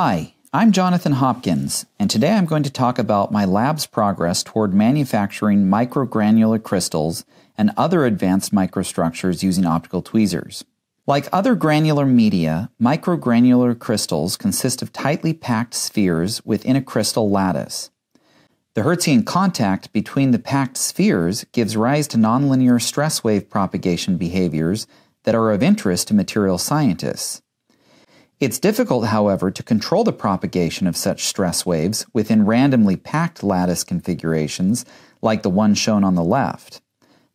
Hi, I'm Jonathan Hopkins, and today I'm going to talk about my lab's progress toward manufacturing microgranular crystals and other advanced microstructures using optical tweezers. Like other granular media, microgranular crystals consist of tightly packed spheres within a crystal lattice. The Hertzian contact between the packed spheres gives rise to nonlinear stress wave propagation behaviors that are of interest to material scientists. It's difficult, however, to control the propagation of such stress waves within randomly packed lattice configurations like the one shown on the left.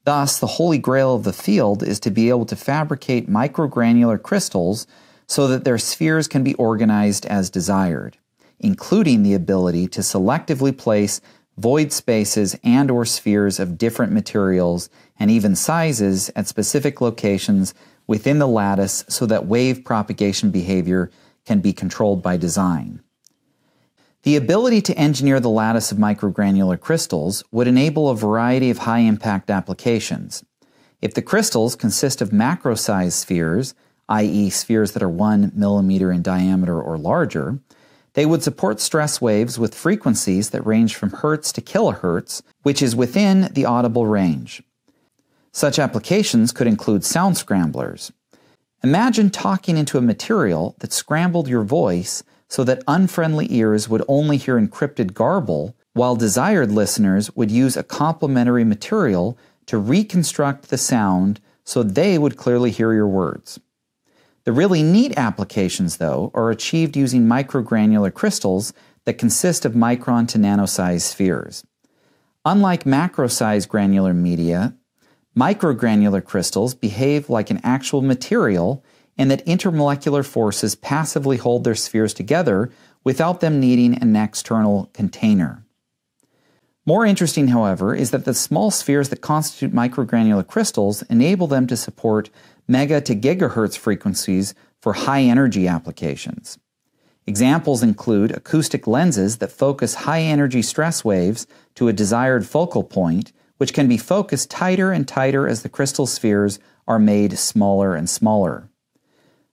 Thus, the holy grail of the field is to be able to fabricate microgranular crystals so that their spheres can be organized as desired, including the ability to selectively place void spaces and or spheres of different materials and even sizes at specific locations within the lattice so that wave propagation behavior can be controlled by design. The ability to engineer the lattice of microgranular crystals would enable a variety of high impact applications. If the crystals consist of macro sized spheres, i.e., spheres that are one millimeter in diameter or larger, they would support stress waves with frequencies that range from hertz to kilohertz, which is within the audible range. Such applications could include sound scramblers. Imagine talking into a material that scrambled your voice so that unfriendly ears would only hear encrypted garble, while desired listeners would use a complementary material to reconstruct the sound so they would clearly hear your words. The really neat applications, though, are achieved using microgranular crystals that consist of micron to size spheres. Unlike macro size granular media, Microgranular crystals behave like an actual material and that intermolecular forces passively hold their spheres together without them needing an external container. More interesting, however, is that the small spheres that constitute microgranular crystals enable them to support mega to gigahertz frequencies for high energy applications. Examples include acoustic lenses that focus high energy stress waves to a desired focal point which can be focused tighter and tighter as the crystal spheres are made smaller and smaller.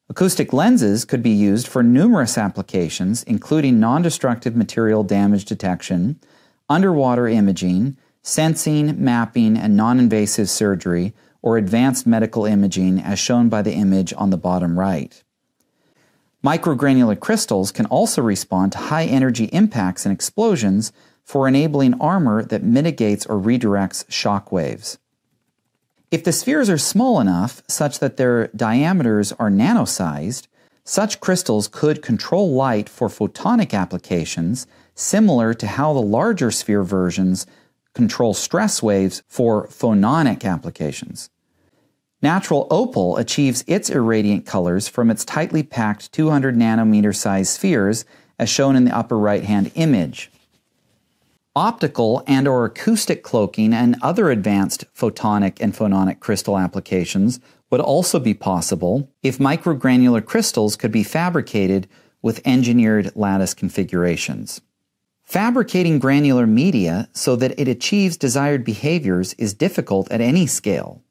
Acoustic lenses could be used for numerous applications, including non destructive material damage detection, underwater imaging, sensing, mapping, and non invasive surgery, or advanced medical imaging, as shown by the image on the bottom right. Microgranular crystals can also respond to high energy impacts and explosions, for enabling armor that mitigates or redirects shock waves. If the spheres are small enough, such that their diameters are nanosized, such crystals could control light for photonic applications, similar to how the larger sphere versions control stress waves for phononic applications. Natural opal achieves its irradiant colors from its tightly packed 200 nanometer sized spheres, as shown in the upper right hand image optical and or acoustic cloaking and other advanced photonic and phononic crystal applications would also be possible if microgranular crystals could be fabricated with engineered lattice configurations. Fabricating granular media so that it achieves desired behaviors is difficult at any scale.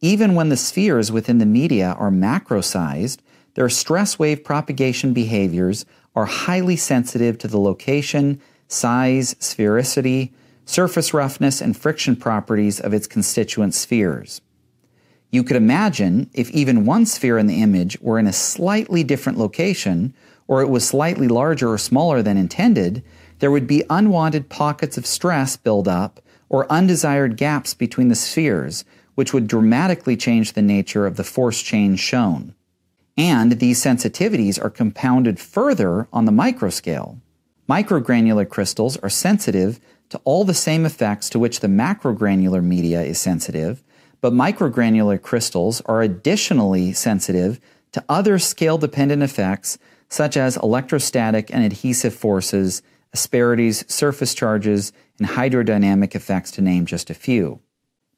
Even when the spheres within the media are macro-sized, their stress wave propagation behaviors are highly sensitive to the location, size, sphericity, surface roughness, and friction properties of its constituent spheres. You could imagine if even one sphere in the image were in a slightly different location, or it was slightly larger or smaller than intended, there would be unwanted pockets of stress build up or undesired gaps between the spheres, which would dramatically change the nature of the force change shown. And these sensitivities are compounded further on the microscale. Microgranular crystals are sensitive to all the same effects to which the macrogranular media is sensitive, but microgranular crystals are additionally sensitive to other scale dependent effects such as electrostatic and adhesive forces, asperities, surface charges, and hydrodynamic effects, to name just a few.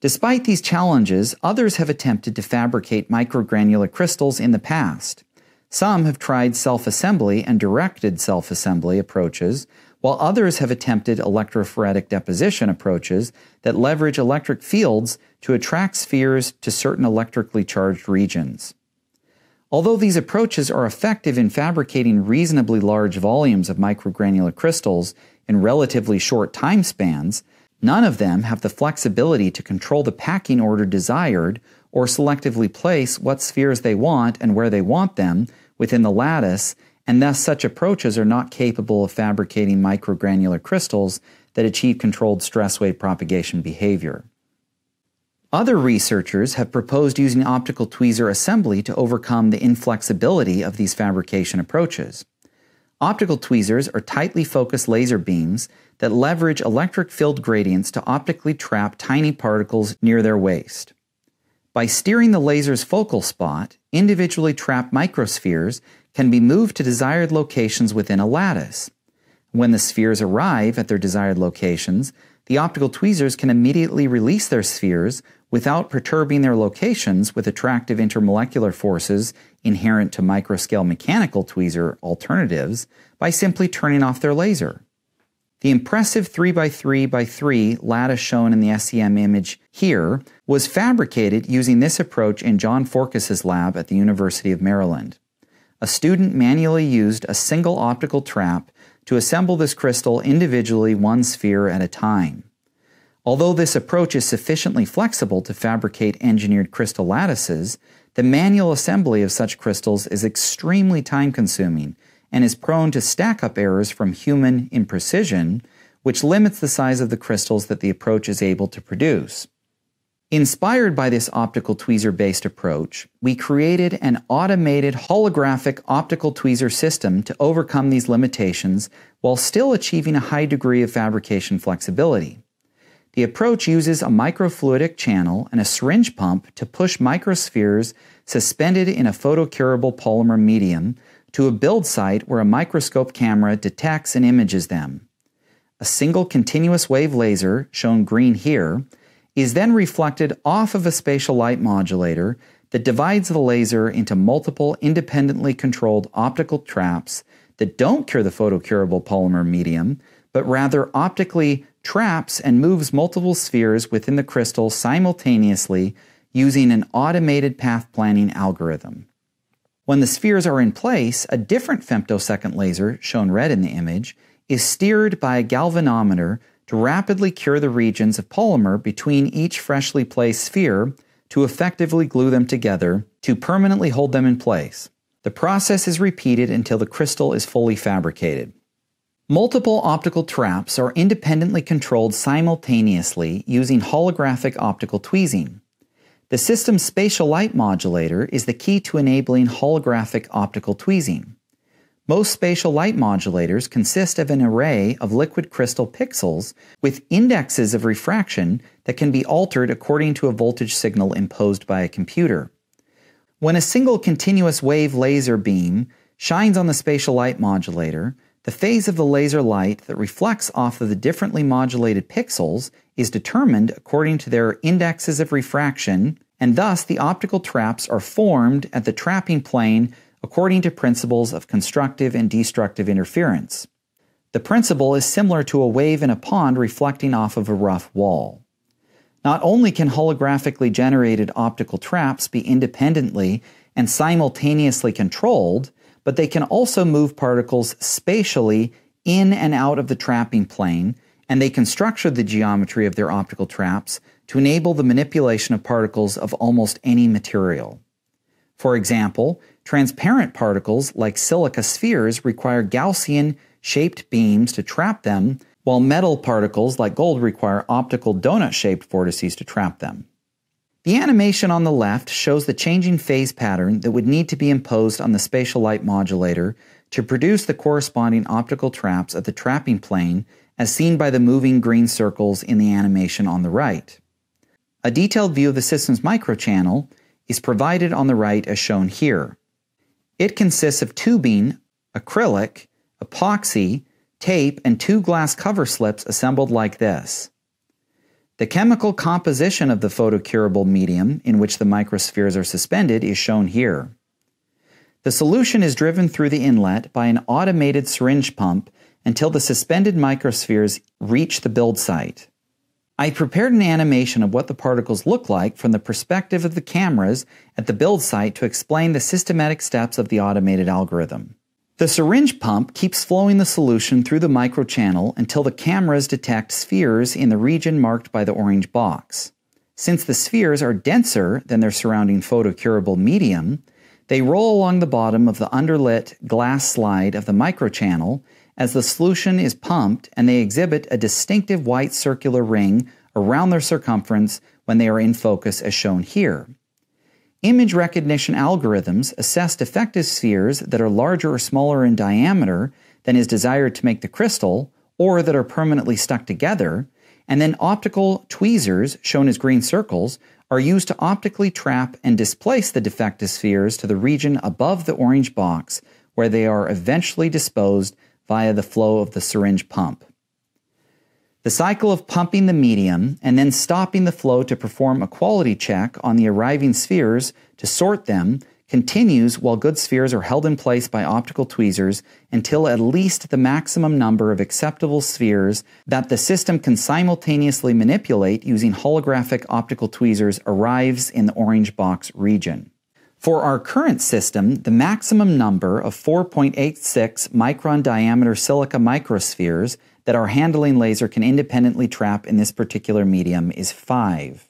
Despite these challenges, others have attempted to fabricate microgranular crystals in the past. Some have tried self assembly and directed self assembly approaches, while others have attempted electrophoretic deposition approaches that leverage electric fields to attract spheres to certain electrically charged regions. Although these approaches are effective in fabricating reasonably large volumes of microgranular crystals in relatively short time spans, none of them have the flexibility to control the packing order desired or selectively place what spheres they want and where they want them within the lattice, and thus such approaches are not capable of fabricating microgranular crystals that achieve controlled stress wave propagation behavior. Other researchers have proposed using optical tweezer assembly to overcome the inflexibility of these fabrication approaches. Optical tweezers are tightly focused laser beams that leverage electric field gradients to optically trap tiny particles near their waist. By steering the laser's focal spot, individually trapped microspheres can be moved to desired locations within a lattice. When the spheres arrive at their desired locations, the optical tweezers can immediately release their spheres without perturbing their locations with attractive intermolecular forces inherent to microscale mechanical tweezer alternatives by simply turning off their laser. The impressive 3x3x3 lattice shown in the SEM image here was fabricated using this approach in John Forkas's lab at the University of Maryland. A student manually used a single optical trap to assemble this crystal individually one sphere at a time. Although this approach is sufficiently flexible to fabricate engineered crystal lattices, the manual assembly of such crystals is extremely time consuming and is prone to stack up errors from human imprecision, which limits the size of the crystals that the approach is able to produce. Inspired by this optical tweezer based approach, we created an automated holographic optical tweezer system to overcome these limitations while still achieving a high degree of fabrication flexibility. The approach uses a microfluidic channel and a syringe pump to push microspheres suspended in a photocurable polymer medium to a build site where a microscope camera detects and images them. A single continuous wave laser, shown green here, is then reflected off of a spatial light modulator that divides the laser into multiple independently controlled optical traps that don't cure the photocurable polymer medium, but rather optically traps and moves multiple spheres within the crystal simultaneously using an automated path planning algorithm. When the spheres are in place, a different femtosecond laser, shown red in the image, is steered by a galvanometer to rapidly cure the regions of polymer between each freshly placed sphere to effectively glue them together to permanently hold them in place. The process is repeated until the crystal is fully fabricated. Multiple optical traps are independently controlled simultaneously using holographic optical tweezing. The system's spatial light modulator is the key to enabling holographic optical tweezing. Most spatial light modulators consist of an array of liquid crystal pixels with indexes of refraction that can be altered according to a voltage signal imposed by a computer. When a single continuous wave laser beam shines on the spatial light modulator, the phase of the laser light that reflects off of the differently modulated pixels is determined according to their indexes of refraction, and thus the optical traps are formed at the trapping plane according to principles of constructive and destructive interference. The principle is similar to a wave in a pond reflecting off of a rough wall. Not only can holographically generated optical traps be independently and simultaneously controlled, but they can also move particles spatially in and out of the trapping plane and they can structure the geometry of their optical traps to enable the manipulation of particles of almost any material. For example, transparent particles like silica spheres require Gaussian shaped beams to trap them, while metal particles like gold require optical donut shaped vortices to trap them. The animation on the left shows the changing phase pattern that would need to be imposed on the spatial light modulator to produce the corresponding optical traps at the trapping plane as seen by the moving green circles in the animation on the right. A detailed view of the system's microchannel is provided on the right as shown here. It consists of tubing, acrylic, epoxy, tape, and two glass cover slips assembled like this. The chemical composition of the photocurable medium in which the microspheres are suspended is shown here. The solution is driven through the inlet by an automated syringe pump until the suspended microspheres reach the build site. I prepared an animation of what the particles look like from the perspective of the cameras at the build site to explain the systematic steps of the automated algorithm. The syringe pump keeps flowing the solution through the microchannel until the cameras detect spheres in the region marked by the orange box. Since the spheres are denser than their surrounding photocurable medium, they roll along the bottom of the underlit glass slide of the microchannel as the solution is pumped and they exhibit a distinctive white circular ring around their circumference when they are in focus as shown here. Image recognition algorithms assess defective spheres that are larger or smaller in diameter than is desired to make the crystal or that are permanently stuck together, and then optical tweezers, shown as green circles, are used to optically trap and displace the defective spheres to the region above the orange box where they are eventually disposed via the flow of the syringe pump. The cycle of pumping the medium and then stopping the flow to perform a quality check on the arriving spheres to sort them continues while good spheres are held in place by optical tweezers until at least the maximum number of acceptable spheres that the system can simultaneously manipulate using holographic optical tweezers arrives in the orange box region. For our current system, the maximum number of 4.86 micron diameter silica microspheres that our handling laser can independently trap in this particular medium is 5.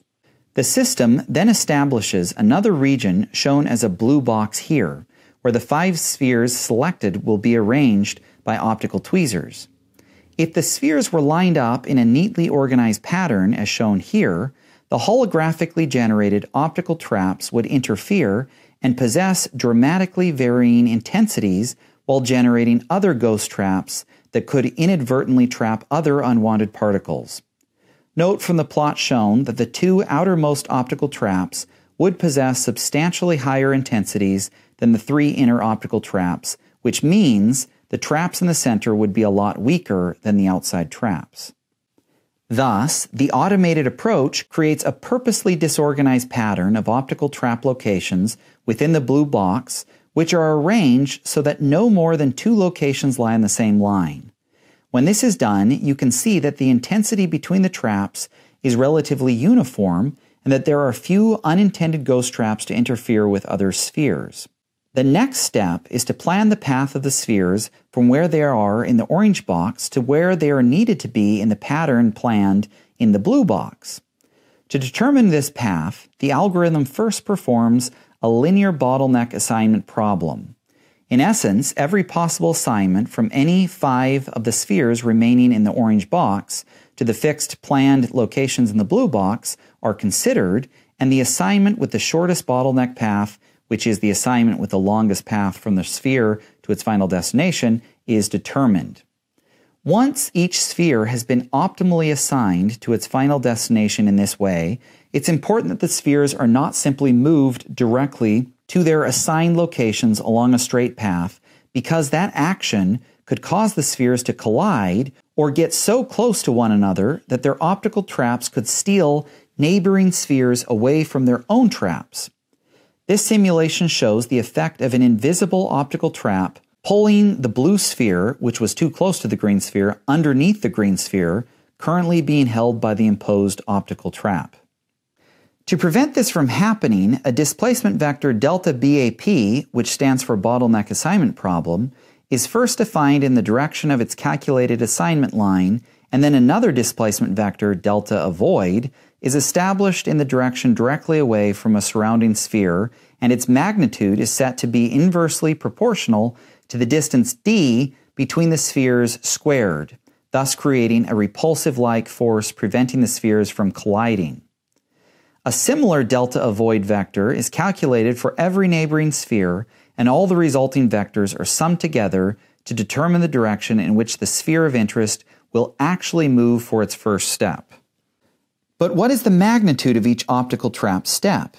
The system then establishes another region shown as a blue box here, where the five spheres selected will be arranged by optical tweezers. If the spheres were lined up in a neatly organized pattern as shown here, the holographically generated optical traps would interfere and possess dramatically varying intensities while generating other ghost traps that could inadvertently trap other unwanted particles. Note from the plot shown that the two outermost optical traps would possess substantially higher intensities than the three inner optical traps, which means the traps in the center would be a lot weaker than the outside traps. Thus, the automated approach creates a purposely disorganized pattern of optical trap locations within the blue box, which are arranged so that no more than two locations lie on the same line. When this is done, you can see that the intensity between the traps is relatively uniform and that there are few unintended ghost traps to interfere with other spheres. The next step is to plan the path of the spheres from where they are in the orange box to where they are needed to be in the pattern planned in the blue box. To determine this path, the algorithm first performs a linear bottleneck assignment problem. In essence, every possible assignment from any five of the spheres remaining in the orange box to the fixed planned locations in the blue box are considered, and the assignment with the shortest bottleneck path which is the assignment with the longest path from the sphere to its final destination, is determined. Once each sphere has been optimally assigned to its final destination in this way, it's important that the spheres are not simply moved directly to their assigned locations along a straight path, because that action could cause the spheres to collide or get so close to one another that their optical traps could steal neighboring spheres away from their own traps. This simulation shows the effect of an invisible optical trap pulling the blue sphere, which was too close to the green sphere, underneath the green sphere, currently being held by the imposed optical trap. To prevent this from happening, a displacement vector delta BAP, which stands for bottleneck assignment problem, is first defined in the direction of its calculated assignment line, and then another displacement vector delta avoid is established in the direction directly away from a surrounding sphere, and its magnitude is set to be inversely proportional to the distance d between the spheres squared, thus creating a repulsive like force preventing the spheres from colliding. A similar delta avoid vector is calculated for every neighboring sphere, and all the resulting vectors are summed together to determine the direction in which the sphere of interest will actually move for its first step. But what is the magnitude of each optical trap step?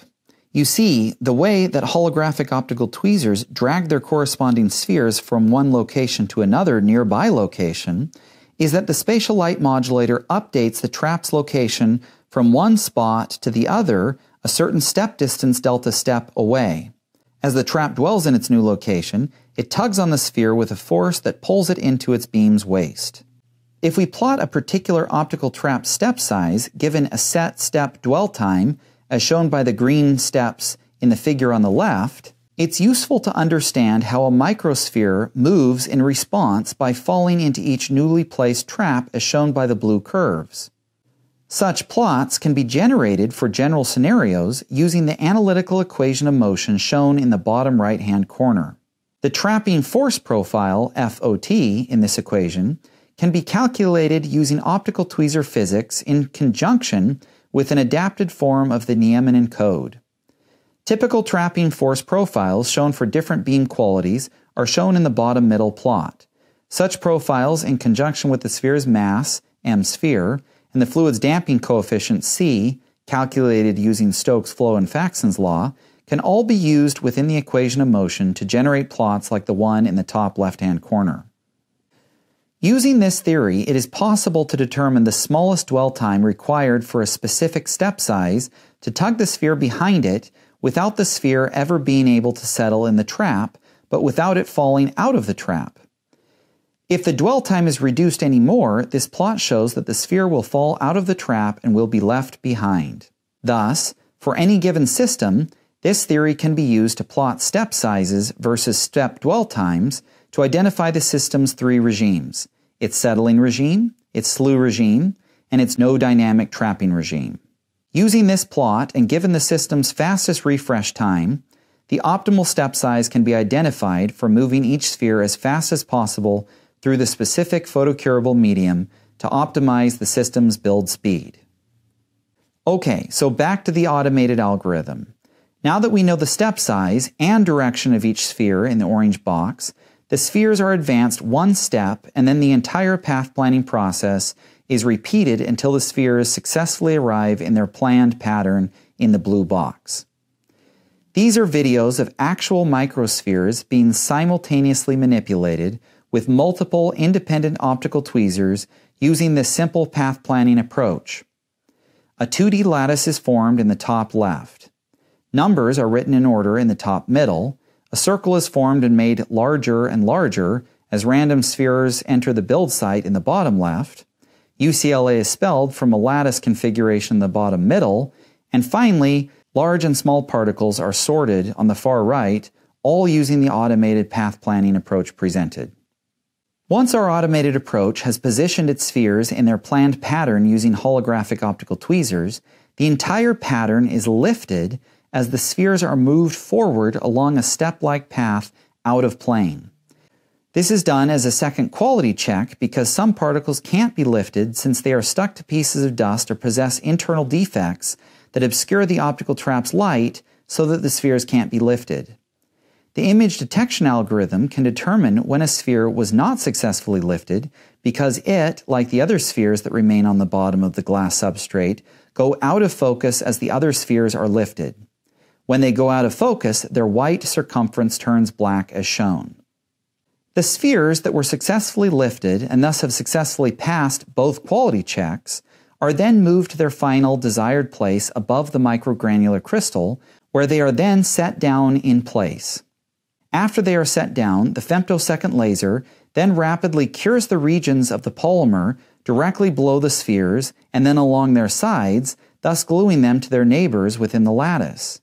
You see, the way that holographic optical tweezers drag their corresponding spheres from one location to another nearby location is that the spatial light modulator updates the trap's location from one spot to the other a certain step distance delta step away. As the trap dwells in its new location, it tugs on the sphere with a force that pulls it into its beam's waist. If we plot a particular optical trap step size given a set step dwell time, as shown by the green steps in the figure on the left, it's useful to understand how a microsphere moves in response by falling into each newly placed trap as shown by the blue curves. Such plots can be generated for general scenarios using the analytical equation of motion shown in the bottom right hand corner. The trapping force profile, FOT, in this equation can be calculated using optical tweezer physics in conjunction with an adapted form of the Nieminen code. Typical trapping force profiles shown for different beam qualities are shown in the bottom middle plot. Such profiles, in conjunction with the sphere's mass, m sphere, and the fluid's damping coefficient, c, calculated using Stokes' flow and Faxon's law, can all be used within the equation of motion to generate plots like the one in the top left hand corner. Using this theory, it is possible to determine the smallest dwell time required for a specific step size to tug the sphere behind it without the sphere ever being able to settle in the trap, but without it falling out of the trap. If the dwell time is reduced any more, this plot shows that the sphere will fall out of the trap and will be left behind. Thus, for any given system, this theory can be used to plot step sizes versus step dwell times, to identify the system's three regimes its settling regime, its slew regime, and its no dynamic trapping regime. Using this plot and given the system's fastest refresh time, the optimal step size can be identified for moving each sphere as fast as possible through the specific photocurable medium to optimize the system's build speed. Okay, so back to the automated algorithm. Now that we know the step size and direction of each sphere in the orange box, the spheres are advanced one step, and then the entire path planning process is repeated until the spheres successfully arrive in their planned pattern in the blue box. These are videos of actual microspheres being simultaneously manipulated with multiple independent optical tweezers using the simple path planning approach. A 2D lattice is formed in the top left. Numbers are written in order in the top middle, a circle is formed and made larger and larger as random spheres enter the build site in the bottom left. UCLA is spelled from a lattice configuration in the bottom middle. And finally, large and small particles are sorted on the far right, all using the automated path planning approach presented. Once our automated approach has positioned its spheres in their planned pattern using holographic optical tweezers, the entire pattern is lifted as the spheres are moved forward along a step like path out of plane. This is done as a second quality check because some particles can't be lifted since they are stuck to pieces of dust or possess internal defects that obscure the optical trap's light so that the spheres can't be lifted. The image detection algorithm can determine when a sphere was not successfully lifted because it, like the other spheres that remain on the bottom of the glass substrate, go out of focus as the other spheres are lifted. When they go out of focus, their white circumference turns black as shown. The spheres that were successfully lifted and thus have successfully passed both quality checks are then moved to their final desired place above the microgranular crystal, where they are then set down in place. After they are set down, the femtosecond laser then rapidly cures the regions of the polymer directly below the spheres and then along their sides, thus gluing them to their neighbors within the lattice.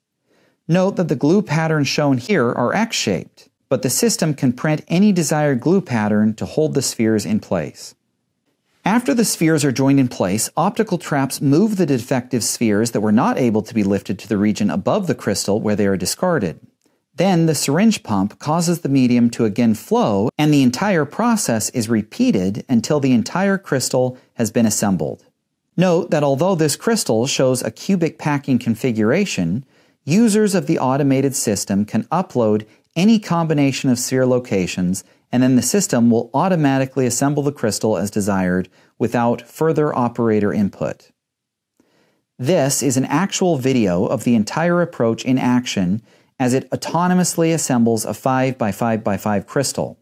Note that the glue patterns shown here are X-shaped, but the system can print any desired glue pattern to hold the spheres in place. After the spheres are joined in place, optical traps move the defective spheres that were not able to be lifted to the region above the crystal where they are discarded. Then the syringe pump causes the medium to again flow, and the entire process is repeated until the entire crystal has been assembled. Note that although this crystal shows a cubic packing configuration, users of the automated system can upload any combination of sphere locations, and then the system will automatically assemble the crystal as desired without further operator input. This is an actual video of the entire approach in action as it autonomously assembles a 5x5x5 crystal.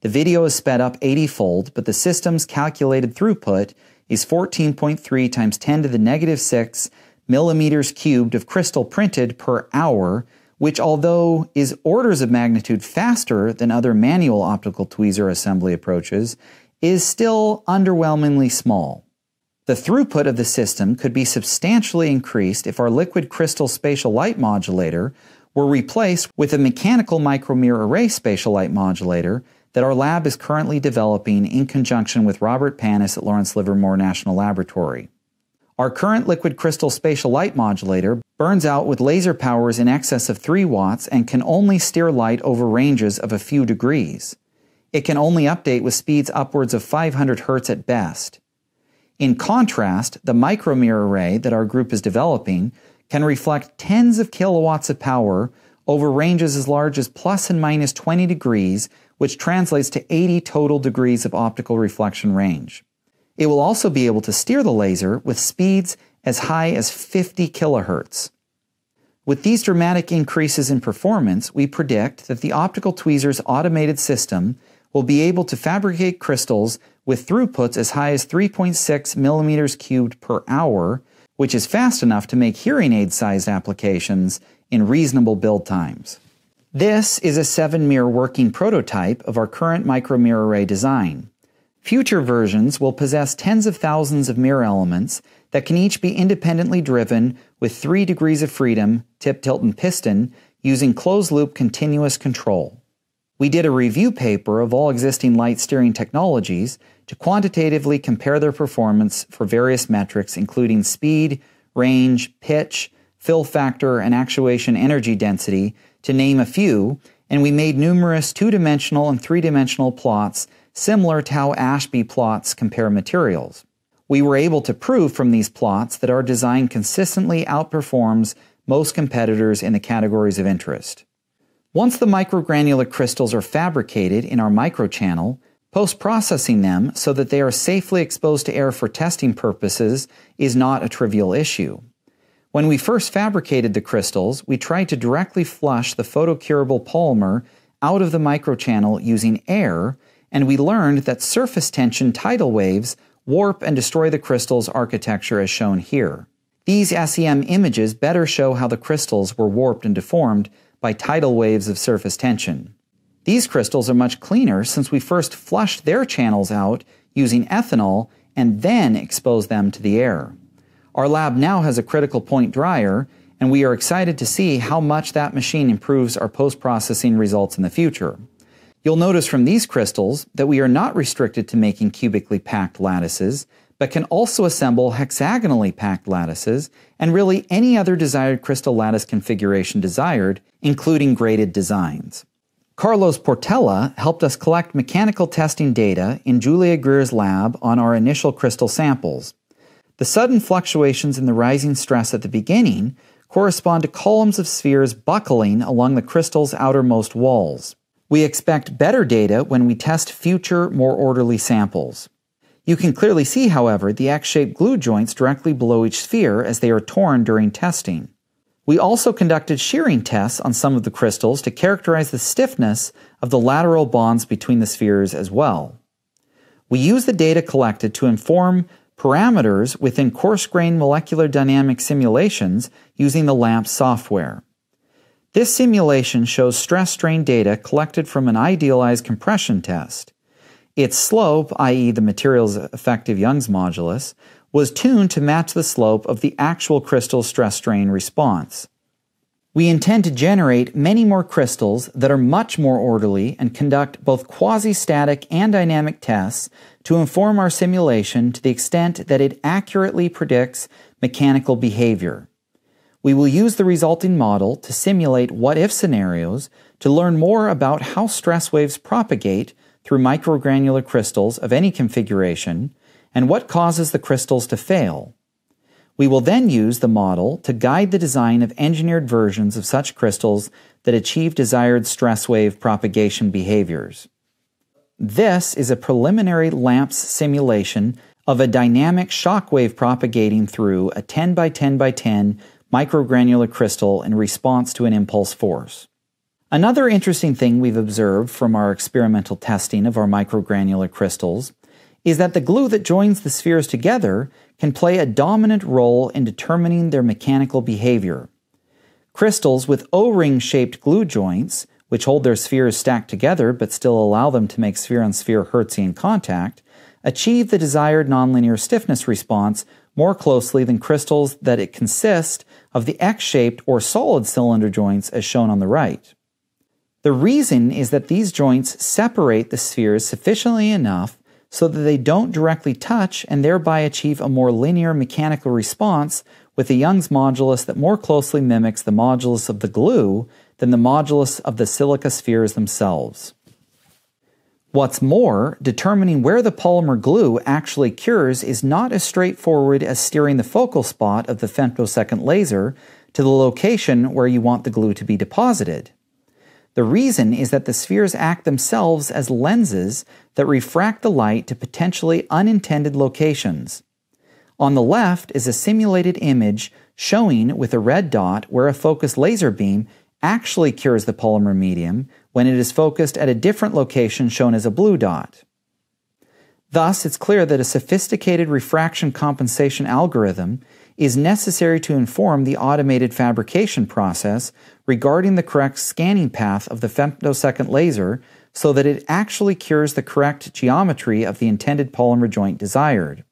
The video is sped up 80-fold, but the system's calculated throughput is 14.3 times 10 to the negative 6 millimeters cubed of crystal printed per hour, which, although is orders of magnitude faster than other manual optical tweezer assembly approaches, is still underwhelmingly small. The throughput of the system could be substantially increased if our liquid crystal spatial light modulator were replaced with a mechanical micromirror array spatial light modulator that our lab is currently developing in conjunction with Robert Panis at Lawrence Livermore National Laboratory. Our current liquid crystal spatial light modulator burns out with laser powers in excess of 3 watts and can only steer light over ranges of a few degrees. It can only update with speeds upwards of 500 Hz at best. In contrast, the micromirror array that our group is developing can reflect tens of kilowatts of power over ranges as large as plus and minus 20 degrees, which translates to 80 total degrees of optical reflection range. It will also be able to steer the laser with speeds as high as 50 kilohertz. With these dramatic increases in performance, we predict that the optical tweezer's automated system will be able to fabricate crystals with throughputs as high as 3.6 millimeters cubed per hour, which is fast enough to make hearing aid sized applications in reasonable build times. This is a seven mirror working prototype of our current micro-mirror array design. Future versions will possess tens of thousands of mirror elements that can each be independently driven with three degrees of freedom, tip, tilt, and piston, using closed loop continuous control. We did a review paper of all existing light steering technologies to quantitatively compare their performance for various metrics, including speed, range, pitch, fill factor, and actuation energy density, to name a few, and we made numerous two dimensional and three dimensional plots similar to how Ashby plots compare materials. We were able to prove from these plots that our design consistently outperforms most competitors in the categories of interest. Once the microgranular crystals are fabricated in our microchannel, post-processing them so that they are safely exposed to air for testing purposes is not a trivial issue. When we first fabricated the crystals, we tried to directly flush the photocurable polymer out of the microchannel using air and we learned that surface tension tidal waves warp and destroy the crystal's architecture as shown here. These SEM images better show how the crystals were warped and deformed by tidal waves of surface tension. These crystals are much cleaner since we first flushed their channels out using ethanol and then exposed them to the air. Our lab now has a critical point dryer, and we are excited to see how much that machine improves our post processing results in the future. You'll notice from these crystals that we are not restricted to making cubically packed lattices, but can also assemble hexagonally packed lattices and really any other desired crystal lattice configuration desired, including graded designs. Carlos Portella helped us collect mechanical testing data in Julia Greer's lab on our initial crystal samples. The sudden fluctuations in the rising stress at the beginning correspond to columns of spheres buckling along the crystal's outermost walls. We expect better data when we test future, more orderly samples. You can clearly see, however, the X-shaped glue joints directly below each sphere as they are torn during testing. We also conducted shearing tests on some of the crystals to characterize the stiffness of the lateral bonds between the spheres as well. We use the data collected to inform parameters within coarse grained molecular dynamic simulations using the LAMP software. This simulation shows stress strain data collected from an idealized compression test. Its slope, i.e., the material's effective Young's modulus, was tuned to match the slope of the actual crystal stress strain response. We intend to generate many more crystals that are much more orderly and conduct both quasi-static and dynamic tests to inform our simulation to the extent that it accurately predicts mechanical behavior. We will use the resulting model to simulate what if scenarios to learn more about how stress waves propagate through microgranular crystals of any configuration and what causes the crystals to fail. We will then use the model to guide the design of engineered versions of such crystals that achieve desired stress wave propagation behaviors. This is a preliminary LAMPS simulation of a dynamic shock wave propagating through a 10 by 10 by 10 microgranular crystal in response to an impulse force. Another interesting thing we've observed from our experimental testing of our microgranular crystals is that the glue that joins the spheres together can play a dominant role in determining their mechanical behavior. Crystals with O-ring shaped glue joints, which hold their spheres stacked together but still allow them to make sphere-on-sphere Hertzian contact, achieve the desired nonlinear stiffness response more closely than crystals that it consists of the X shaped or solid cylinder joints as shown on the right. The reason is that these joints separate the spheres sufficiently enough so that they don't directly touch and thereby achieve a more linear mechanical response with a Young's modulus that more closely mimics the modulus of the glue than the modulus of the silica spheres themselves. What's more, determining where the polymer glue actually cures is not as straightforward as steering the focal spot of the femtosecond laser to the location where you want the glue to be deposited. The reason is that the spheres act themselves as lenses that refract the light to potentially unintended locations. On the left is a simulated image showing with a red dot where a focused laser beam actually cures the polymer medium when it is focused at a different location shown as a blue dot. Thus, it's clear that a sophisticated refraction compensation algorithm is necessary to inform the automated fabrication process regarding the correct scanning path of the femtosecond laser so that it actually cures the correct geometry of the intended polymer joint desired.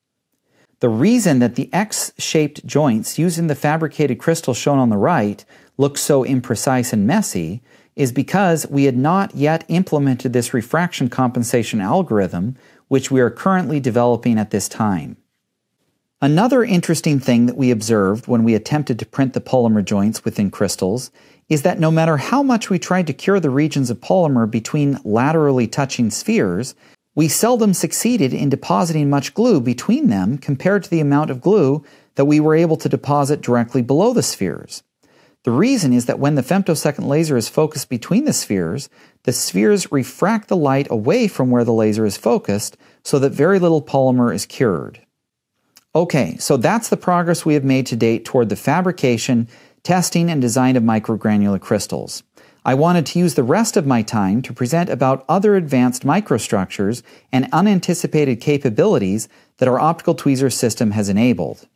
The reason that the X shaped joints used in the fabricated crystal shown on the right looks so imprecise and messy is because we had not yet implemented this refraction compensation algorithm, which we are currently developing at this time. Another interesting thing that we observed when we attempted to print the polymer joints within crystals is that no matter how much we tried to cure the regions of polymer between laterally touching spheres, we seldom succeeded in depositing much glue between them compared to the amount of glue that we were able to deposit directly below the spheres. The reason is that when the femtosecond laser is focused between the spheres, the spheres refract the light away from where the laser is focused so that very little polymer is cured. Okay, so that's the progress we have made to date toward the fabrication, testing, and design of microgranular crystals. I wanted to use the rest of my time to present about other advanced microstructures and unanticipated capabilities that our optical tweezer system has enabled.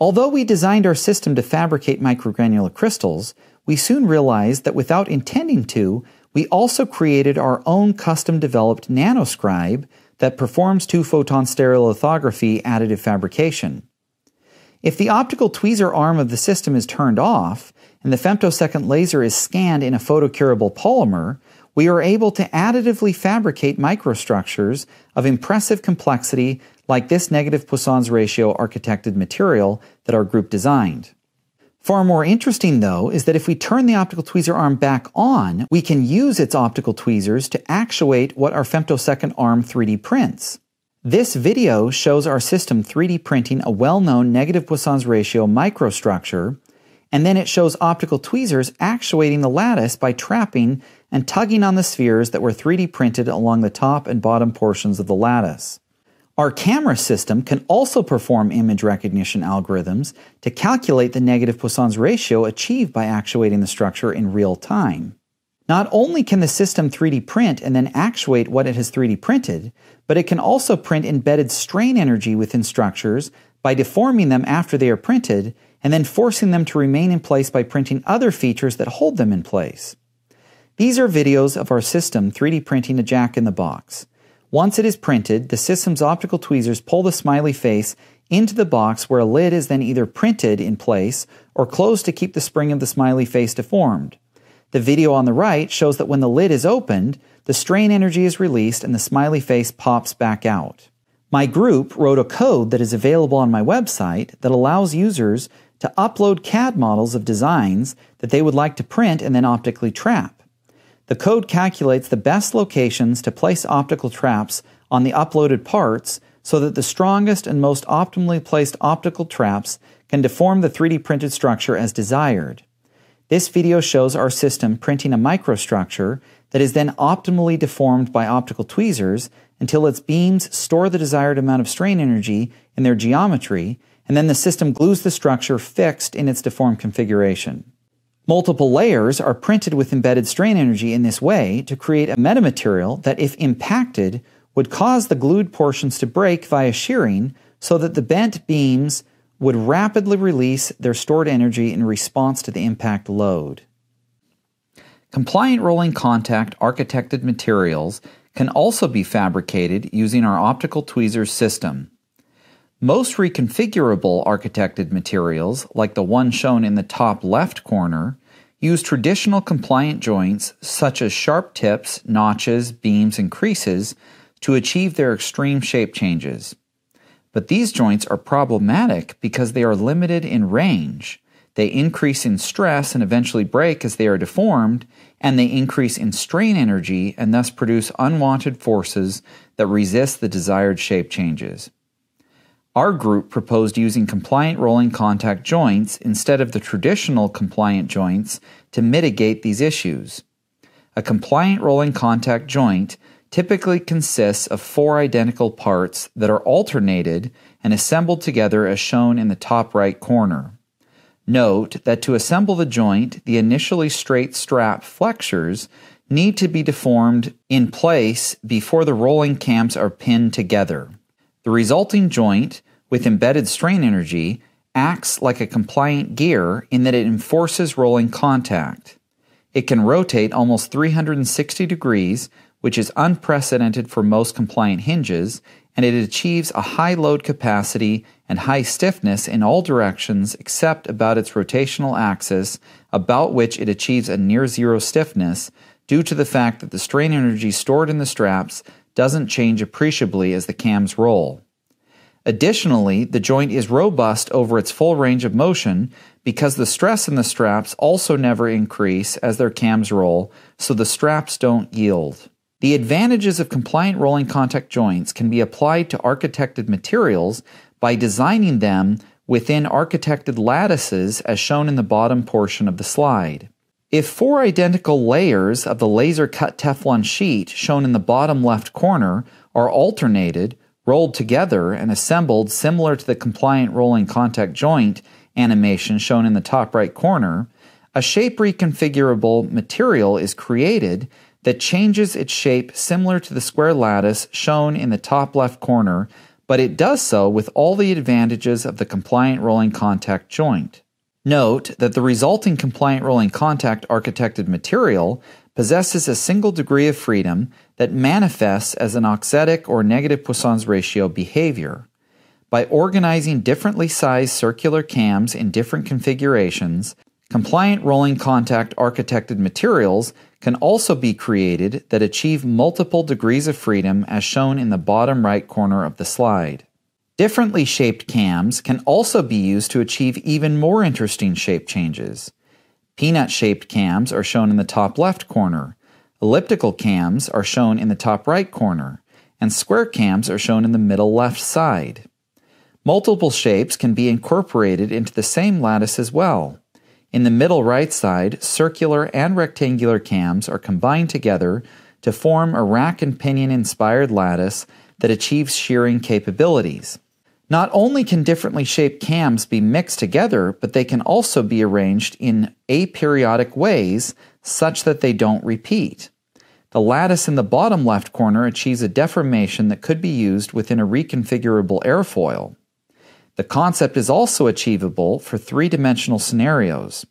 Although we designed our system to fabricate microgranular crystals, we soon realized that without intending to, we also created our own custom developed nanoscribe that performs two photon stereolithography additive fabrication. If the optical tweezer arm of the system is turned off and the femtosecond laser is scanned in a photocurable polymer, we are able to additively fabricate microstructures of impressive complexity like this negative Poisson's ratio architected material that our group designed. Far more interesting, though, is that if we turn the optical tweezer arm back on, we can use its optical tweezers to actuate what our femtosecond arm 3D prints. This video shows our system 3D printing a well-known negative Poisson's ratio microstructure, and then it shows optical tweezers actuating the lattice by trapping and tugging on the spheres that were 3D printed along the top and bottom portions of the lattice. Our camera system can also perform image recognition algorithms to calculate the negative Poisson's ratio achieved by actuating the structure in real time. Not only can the system 3D print and then actuate what it has 3D printed, but it can also print embedded strain energy within structures by deforming them after they are printed and then forcing them to remain in place by printing other features that hold them in place. These are videos of our system 3D printing a jack in the box. Once it is printed, the system's optical tweezers pull the smiley face into the box where a lid is then either printed in place or closed to keep the spring of the smiley face deformed. The video on the right shows that when the lid is opened, the strain energy is released and the smiley face pops back out. My group wrote a code that is available on my website that allows users to upload CAD models of designs that they would like to print and then optically trap. The code calculates the best locations to place optical traps on the uploaded parts so that the strongest and most optimally placed optical traps can deform the 3D printed structure as desired. This video shows our system printing a microstructure that is then optimally deformed by optical tweezers until its beams store the desired amount of strain energy in their geometry, and then the system glues the structure fixed in its deformed configuration. Multiple layers are printed with embedded strain energy in this way to create a metamaterial that, if impacted, would cause the glued portions to break via shearing so that the bent beams would rapidly release their stored energy in response to the impact load. Compliant rolling contact architected materials can also be fabricated using our optical tweezers system. Most reconfigurable architected materials, like the one shown in the top left corner, use traditional compliant joints such as sharp tips, notches, beams, and creases to achieve their extreme shape changes. But these joints are problematic because they are limited in range. They increase in stress and eventually break as they are deformed, and they increase in strain energy and thus produce unwanted forces that resist the desired shape changes. Our group proposed using compliant rolling contact joints instead of the traditional compliant joints to mitigate these issues. A compliant rolling contact joint typically consists of four identical parts that are alternated and assembled together as shown in the top right corner. Note that to assemble the joint, the initially straight strap flexures need to be deformed in place before the rolling cams are pinned together. The resulting joint with embedded strain energy acts like a compliant gear in that it enforces rolling contact. It can rotate almost 360 degrees, which is unprecedented for most compliant hinges, and it achieves a high load capacity and high stiffness in all directions except about its rotational axis, about which it achieves a near zero stiffness due to the fact that the strain energy stored in the straps doesn't change appreciably as the cams roll. Additionally, the joint is robust over its full range of motion because the stress in the straps also never increase as their cams roll, so the straps don't yield. The advantages of compliant rolling contact joints can be applied to architected materials by designing them within architected lattices as shown in the bottom portion of the slide. If four identical layers of the laser cut Teflon sheet shown in the bottom left corner are alternated, rolled together, and assembled similar to the compliant rolling contact joint animation shown in the top right corner, a shape reconfigurable material is created that changes its shape similar to the square lattice shown in the top left corner, but it does so with all the advantages of the compliant rolling contact joint. Note that the resulting compliant rolling contact architected material possesses a single degree of freedom that manifests as an oxetic or negative Poisson's ratio behavior. By organizing differently sized circular cams in different configurations, compliant rolling contact architected materials can also be created that achieve multiple degrees of freedom as shown in the bottom right corner of the slide. Differently shaped cams can also be used to achieve even more interesting shape changes. Peanut shaped cams are shown in the top left corner, elliptical cams are shown in the top right corner, and square cams are shown in the middle left side. Multiple shapes can be incorporated into the same lattice as well. In the middle right side, circular and rectangular cams are combined together to form a rack and pinion inspired lattice that achieves shearing capabilities. Not only can differently shaped cams be mixed together, but they can also be arranged in aperiodic ways such that they don't repeat. The lattice in the bottom left corner achieves a deformation that could be used within a reconfigurable airfoil. The concept is also achievable for three dimensional scenarios.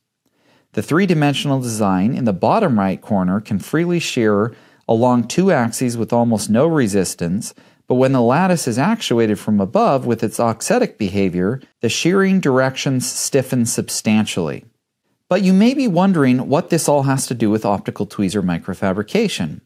The three dimensional design in the bottom right corner can freely shear along two axes with almost no resistance but when the lattice is actuated from above with its oxetic behavior, the shearing directions stiffen substantially. But you may be wondering what this all has to do with optical tweezer microfabrication.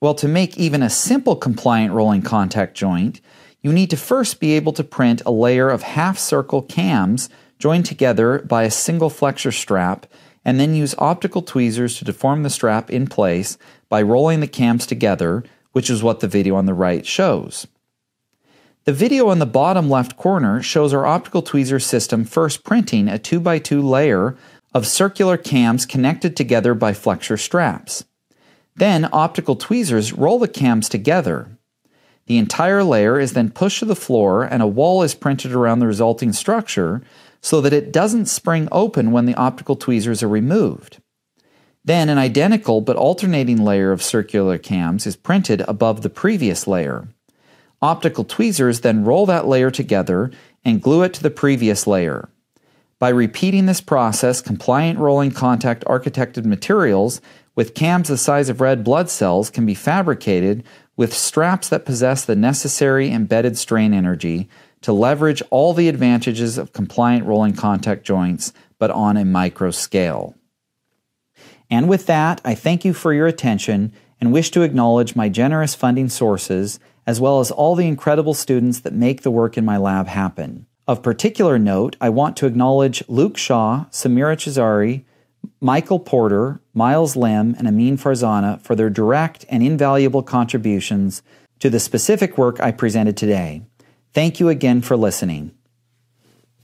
Well, to make even a simple compliant rolling contact joint, you need to first be able to print a layer of half circle cams joined together by a single flexure strap, and then use optical tweezers to deform the strap in place by rolling the cams together which is what the video on the right shows. The video on the bottom left corner shows our optical tweezer system first printing a 2x2 layer of circular cams connected together by flexor straps. Then optical tweezers roll the cams together. The entire layer is then pushed to the floor and a wall is printed around the resulting structure so that it doesn't spring open when the optical tweezers are removed. Then an identical but alternating layer of circular cams is printed above the previous layer. Optical tweezers then roll that layer together and glue it to the previous layer. By repeating this process, compliant rolling contact architected materials with cams the size of red blood cells can be fabricated with straps that possess the necessary embedded strain energy to leverage all the advantages of compliant rolling contact joints, but on a micro scale. And with that, I thank you for your attention and wish to acknowledge my generous funding sources, as well as all the incredible students that make the work in my lab happen. Of particular note, I want to acknowledge Luke Shaw, Samira Chazari, Michael Porter, Miles Lem, and Amin Farzana for their direct and invaluable contributions to the specific work I presented today. Thank you again for listening.